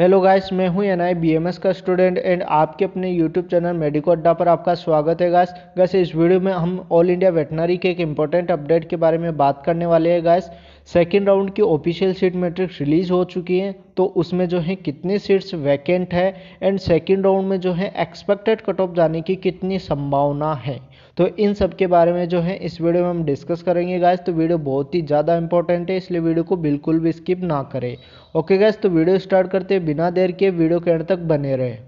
hello guys मैं हूं N I B M S का स्टूडेंट एंड आपके अपने यूट्यूब चैनल मेडिको अड्डा पर आपका स्वागत है गाइस गैस इस वीडियो में हम ऑल इंडिया वेटनरी के एक इम्पोर्टेंट अपडेट के बारे में बात करने वाले हैं गाइस सेकंड राउंड की ऑफिशियल सीट मैट्रिक्स रिलीज़ हो चुकी है तो उसमें जो है कितनी सीट्स वैकेंट है एंड सेकेंड राउंड में जो है एक्सपेक्टेड कट ऑफ जाने की कितनी संभावना है तो इन सब के बारे में जो है इस वीडियो में हम डिस्कस करेंगे गाइस तो वीडियो बहुत ही ज़्यादा इंपॉर्टेंट है इसलिए वीडियो को बिल्कुल भी स्किप ना करें ओके गाइस तो वीडियो स्टार्ट करते बिना देर के वीडियो के अंत तक बने रहे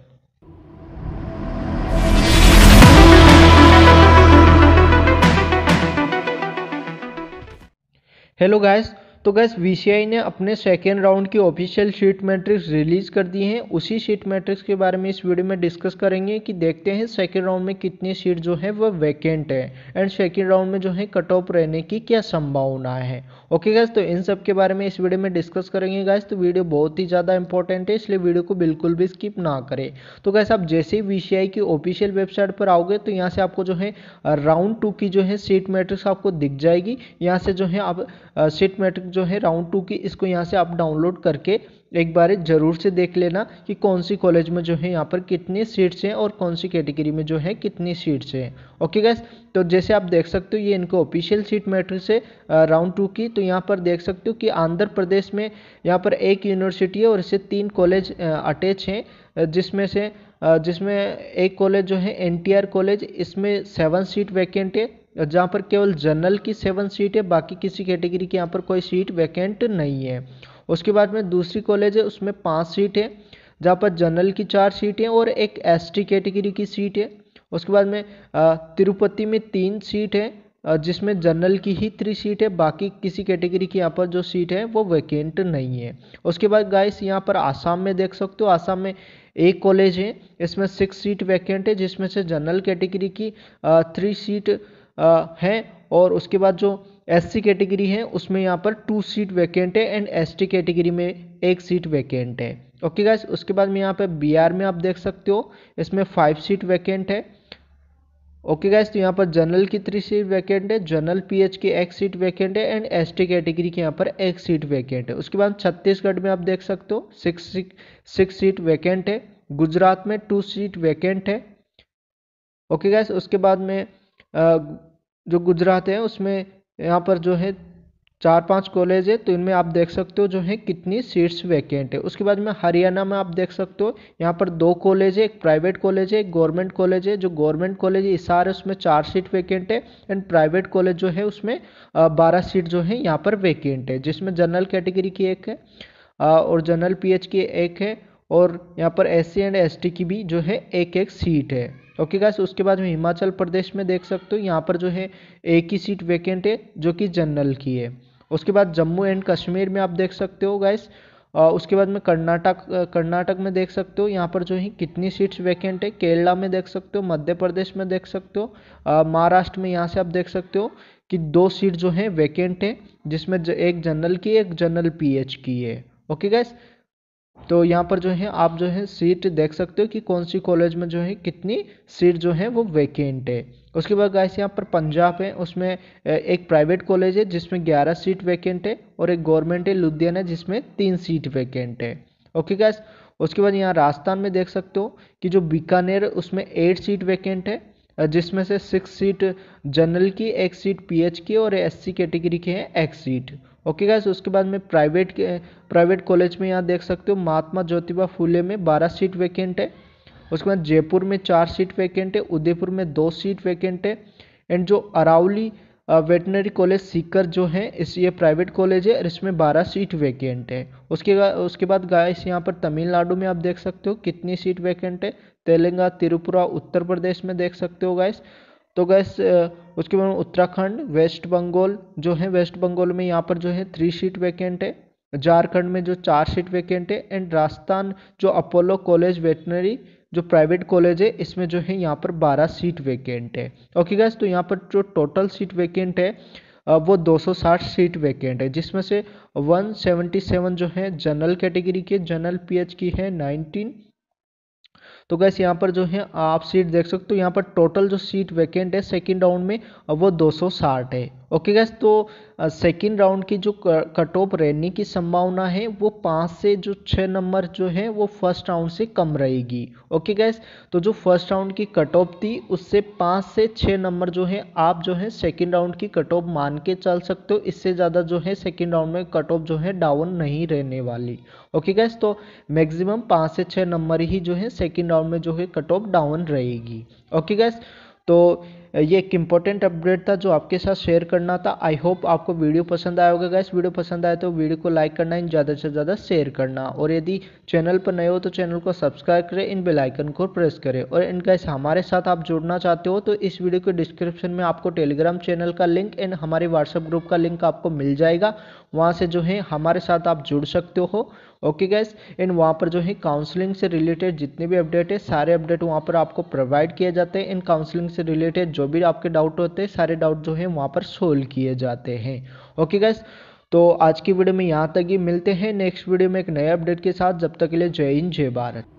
हेलो गाइस तो गैस वी ने अपने सेकेंड राउंड की ऑफिशियल शीट मैट्रिक्स रिलीज़ कर दी है उसी शीट मैट्रिक्स के बारे में इस वीडियो में डिस्कस करेंगे कि देखते हैं सेकेंड राउंड में कितनी सीट जो है वह वैकेंट है एंड सेकेंड राउंड में जो है कट ऑफ रहने की क्या संभावना है ओके गैस तो इन सब के बारे में इस वीडियो में डिस्कस करेंगे गैस तो वीडियो बहुत ही ज़्यादा इंपॉर्टेंट है इसलिए वीडियो को बिल्कुल भी स्किप ना करें तो गैस आप जैसे ही वी की ऑफिशियल वेबसाइट पर आओगे तो यहाँ से आपको जो है राउंड टू की जो है सीट मैट्रिक्स आपको दिख जाएगी यहाँ से जो है आप सीट मैट्रिक्स जो है राउंड टू की इसको यहाँ से आप डाउनलोड करके एक बार ज़रूर से देख लेना कि कौन सी कॉलेज में जो है यहाँ पर कितनी सीट्स हैं और कौन सी कैटेगरी में जो है कितनी सीट्स हैं ओके गैस तो जैसे आप देख सकते हो ये इनको ऑफिशियल सीट मैट्रिक्स है राउंड टू की तो यहाँ पर देख सकते हो कि आंध्र प्रदेश में यहाँ पर एक यूनिवर्सिटी है और इसे तीन कॉलेज अटैच हैं जिसमें से जिसमें एक कॉलेज जो है एनटीआर कॉलेज इसमें सेवन सीट वैकेंट है जहाँ पर केवल जनरल की सेवन सीट है बाकी किसी कैटेगरी की यहाँ पर कोई सीट वैकेंट नहीं है उसके बाद में दूसरी कॉलेज है उसमें पाँच सीट है जहाँ पर जनरल की चार सीटें और एक एसटी कैटेगरी की सीट है उसके बाद में तिरुपति में तीन सीट है जिसमें जनरल की ही थ्री सीट है बाकी किसी कैटेगरी की यहाँ पर जो सीट है वो वैकेंट नहीं है उसके बाद गाइस यहाँ पर आसाम में देख सकते हो आसाम में एक कॉलेज है इसमें सिक्स सीट वैकेंट है जिसमें से जनरल कैटेगरी की थ्री सीट हैं और उसके बाद जो एससी कैटेगरी है उसमें यहाँ पर टू सीट वैकेंट है एंड एसटी कैटेगरी में एक सीट वैकेंट है ओके गाइस उसके बाद में यहाँ पर बिहार में आप देख सकते हो इसमें फाइव सीट वैकेंट है ओके गाइस तो यहाँ पर जनरल की थ्री सीट वैकेंट है जनरल पीएच की एक सीट वैकेंट है एंड एसटी कैटेगरी की यहाँ पर एक सीट वैकेंट है उसके बाद छत्तीसगढ़ में आप देख सकते हो सिक्स सिक्स सीट वैकेंट है गुजरात में टू सीट वैकेंट है ओके गाइस उसके बाद में जो गुजरात है उसमें यहाँ पर जो है चार पांच कॉलेज है तो इनमें आप देख सकते हो जो है कितनी सीट्स वैकेंट है उसके बाद में हरियाणा में आप देख सकते हो यहाँ पर दो कॉलेज है एक प्राइवेट कॉलेज है एक गवर्नमेंट कॉलेज है जो गवर्नमेंट कॉलेज है इसार है उसमें चार सीट वैकेंट है एंड प्राइवेट कॉलेज जो है उसमें बारह सीट जो है यहाँ पर वैकेंट है जिसमें जनरल कैटेगरी की एक है और जनरल पी की एक है और यहाँ पर एस सी एंड एस की भी जो है एक एक सीट है ओके गैस उसके बाद में हिमाचल प्रदेश में देख सकते हो यहाँ पर जो है एक ही सीट वैकेंट है जो कि जनरल की है उसके बाद जम्मू एंड कश्मीर में आप देख सकते हो गैस उसके बाद में कर्नाटक कर्नाटक में देख सकते हो यहाँ पर जो है कितनी सीट्स वैकेंट है केरला में देख सकते हो मध्य प्रदेश में देख सकते हो महाराष्ट्र में यहाँ से आप देख सकते हो कि दो सीट जो है वैकेंट है जिसमें एक जनरल की एक जनरल पीएच की है ओके गैस तो यहाँ पर जो है आप जो है सीट देख सकते हो कि कौन सी कॉलेज में जो है कितनी सीट जो है वो वैकेंट है उसके बाद गाइस यहाँ पर पंजाब है उसमें एक प्राइवेट कॉलेज है जिसमें 11 सीट वैकेंट है और एक गवर्नमेंट है लुधियाना जिसमें तीन सीट वैकेंट है ओके गाइस उसके बाद यहाँ राजस्थान में देख सकते हो कि जो बीकानेर उसमें एट सीट वैकेंट है जिसमें से सिक्स सीट जनरल की एक सीट पीएच की और एससी कैटेगरी के हैं एक सीट ओके गैस उसके बाद में प्राइवेट प्राइवेट कॉलेज में यहाँ देख सकते हो महात्मा ज्योतिबा फूले में बारह सीट वैकेंट है उसके बाद जयपुर में चार सीट वैकेंट है उदयपुर में दो सीट वैकेंट है एंड जो अरावली वेटनरी कॉलेज सीकर जो है इस ये प्राइवेट कॉलेज है और इसमें बारह सीट वैकेंट है उसके उसके बाद गाइस यहाँ पर तमिलनाडु में आप देख सकते हो कितनी सीट वैकेंट है तेलंगा त्रिपुरा उत्तर प्रदेश में देख सकते हो गाइस तो गैस उसके बाद उत्तराखंड वेस्ट बंगाल जो है वेस्ट बंगाल में यहाँ पर जो है थ्री सीट वैकेंट है झारखंड में जो चार सीट वैकेंट है एंड राजस्थान जो अपोलो कॉलेज वेटनरी जो प्राइवेट कॉलेज है इसमें जो है यहाँ पर 12 सीट वैकेंट है ओके गैस तो यहाँ पर जो टोटल सीट वैकेंट है वो 260 सीट वैकेंट है जिसमें से 177 जो है जनरल कैटेगरी के जनरल पीएच की है 19 तो गैस यहाँ पर जो है आप सीट देख सकते हो यहाँ पर टोटल जो सीट वैकेंट है सेकंड राउंड में वो 260 है ओके गैस तो सेकेंड राउंड की जो कट ऑफ रहने की संभावना है वो पाँच से जो छः नंबर जो है वो फर्स्ट राउंड से कम रहेगी ओके गैस तो जो फर्स्ट राउंड की कट ऑफ थी उससे पाँच से छः नंबर जो है आप जो है सेकेंड राउंड की कट ऑफ मान के चल सकते हो इससे ज़्यादा जो है सेकेंड राउंड में कट ऑफ जो है डाउन नहीं रहने वाली ओके गैस तो मैक्सिमम पाँच से छः नंबर ही जो है सेकेंड राउंड में जो है कट ऑफ डाउन रहेगी ओके गैस तो ये एक इंपॉर्टेंट अपडेट था जो आपके साथ शेयर करना था आई होप आपको वीडियो पसंद आया होगा गैस वीडियो पसंद आए तो वीडियो को लाइक करना इन ज़्यादा से ज़्यादा शेयर करना और यदि चैनल पर नए हो तो चैनल को सब्सक्राइब करें इन बेलाइकन को प्रेस करें और इन गैस हमारे साथ आप जुड़ना चाहते हो तो इस वीडियो के डिस्क्रिप्शन में आपको टेलीग्राम चैनल का लिंक एंड हमारे व्हाट्सएप ग्रुप का लिंक आपको मिल जाएगा वहाँ से जो है हमारे साथ आप जुड़ सकते हो ओके गैस एंड वहाँ पर जो है काउंसलिंग से रिलेटेड जितने भी अपडेट है सारे अपडेट वहाँ पर आपको प्रोवाइड किए जाते हैं एंड काउंसलिंग से रिलेटेड जो भी आपके डाउट होते हैं सारे डाउट जो है वहाँ पर सोल्व किए जाते हैं ओके गैस तो आज की वीडियो में यहाँ तक ही मिलते हैं नेक्स्ट वीडियो में एक नए अपडेट के साथ जब तक के लिए जय हिंद जय भारत